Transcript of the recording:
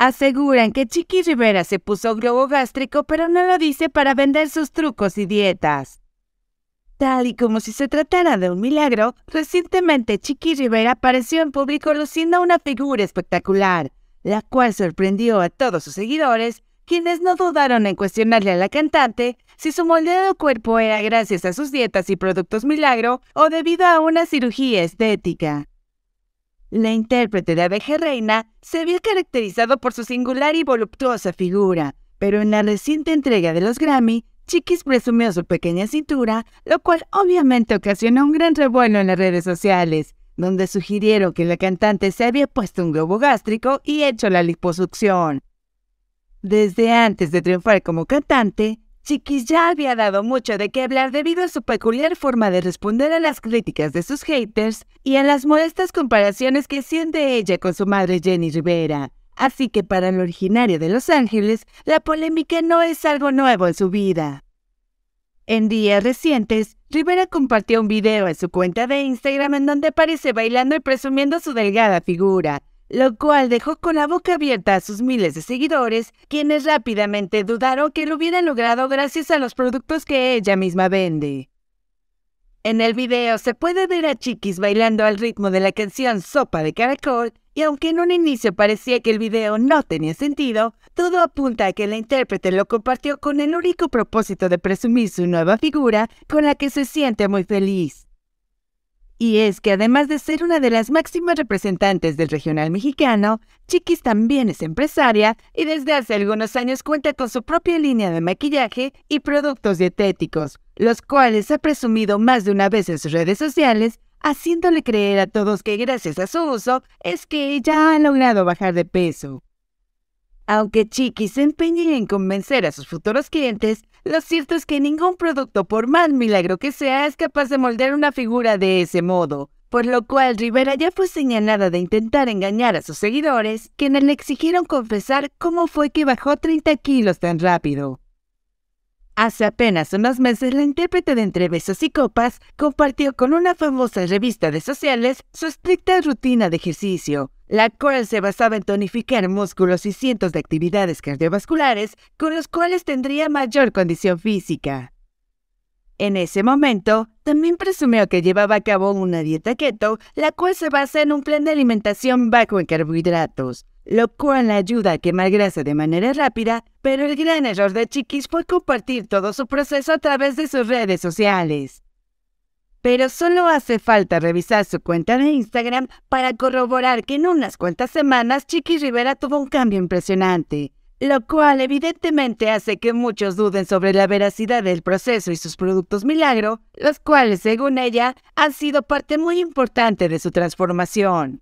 Aseguran que Chiqui Rivera se puso globo gástrico, pero no lo dice para vender sus trucos y dietas. Tal y como si se tratara de un milagro, recientemente Chiqui Rivera apareció en público luciendo una figura espectacular, la cual sorprendió a todos sus seguidores, quienes no dudaron en cuestionarle a la cantante si su moldeado cuerpo era gracias a sus dietas y productos milagro o debido a una cirugía estética. La intérprete de Aveje reina se había caracterizado por su singular y voluptuosa figura, pero en la reciente entrega de los Grammy, Chiquis presumió su pequeña cintura, lo cual obviamente ocasionó un gran revuelo en las redes sociales, donde sugirieron que la cantante se había puesto un globo gástrico y hecho la liposucción. Desde antes de triunfar como cantante, Chiquis ya había dado mucho de qué hablar debido a su peculiar forma de responder a las críticas de sus haters y a las modestas comparaciones que siente ella con su madre Jenny Rivera. Así que para el originario de Los Ángeles, la polémica no es algo nuevo en su vida. En días recientes, Rivera compartió un video en su cuenta de Instagram en donde aparece bailando y presumiendo su delgada figura, lo cual dejó con la boca abierta a sus miles de seguidores, quienes rápidamente dudaron que lo hubieran logrado gracias a los productos que ella misma vende. En el video se puede ver a Chiquis bailando al ritmo de la canción Sopa de Caracol, y aunque en un inicio parecía que el video no tenía sentido, todo apunta a que la intérprete lo compartió con el único propósito de presumir su nueva figura con la que se siente muy feliz. Y es que además de ser una de las máximas representantes del regional mexicano, Chiquis también es empresaria y desde hace algunos años cuenta con su propia línea de maquillaje y productos dietéticos, los cuales ha presumido más de una vez en sus redes sociales, haciéndole creer a todos que gracias a su uso es que ella ha logrado bajar de peso. Aunque Chiquis se empeñe en convencer a sus futuros clientes, lo cierto es que ningún producto, por más milagro que sea, es capaz de moldear una figura de ese modo. Por lo cual Rivera ya fue señalada de intentar engañar a sus seguidores, quienes le exigieron confesar cómo fue que bajó 30 kilos tan rápido. Hace apenas unos meses, la intérprete de Entre Besos y Copas compartió con una famosa revista de sociales su estricta rutina de ejercicio, la cual se basaba en tonificar músculos y cientos de actividades cardiovasculares con los cuales tendría mayor condición física. En ese momento, también presumió que llevaba a cabo una dieta keto, la cual se basa en un plan de alimentación bajo en carbohidratos, lo cual ayuda a quemar grasa de manera rápida, pero el gran error de Chiquis fue compartir todo su proceso a través de sus redes sociales. Pero solo hace falta revisar su cuenta de Instagram para corroborar que en unas cuantas semanas Chiqui Rivera tuvo un cambio impresionante, lo cual evidentemente hace que muchos duden sobre la veracidad del proceso y sus productos milagro, los cuales, según ella, han sido parte muy importante de su transformación.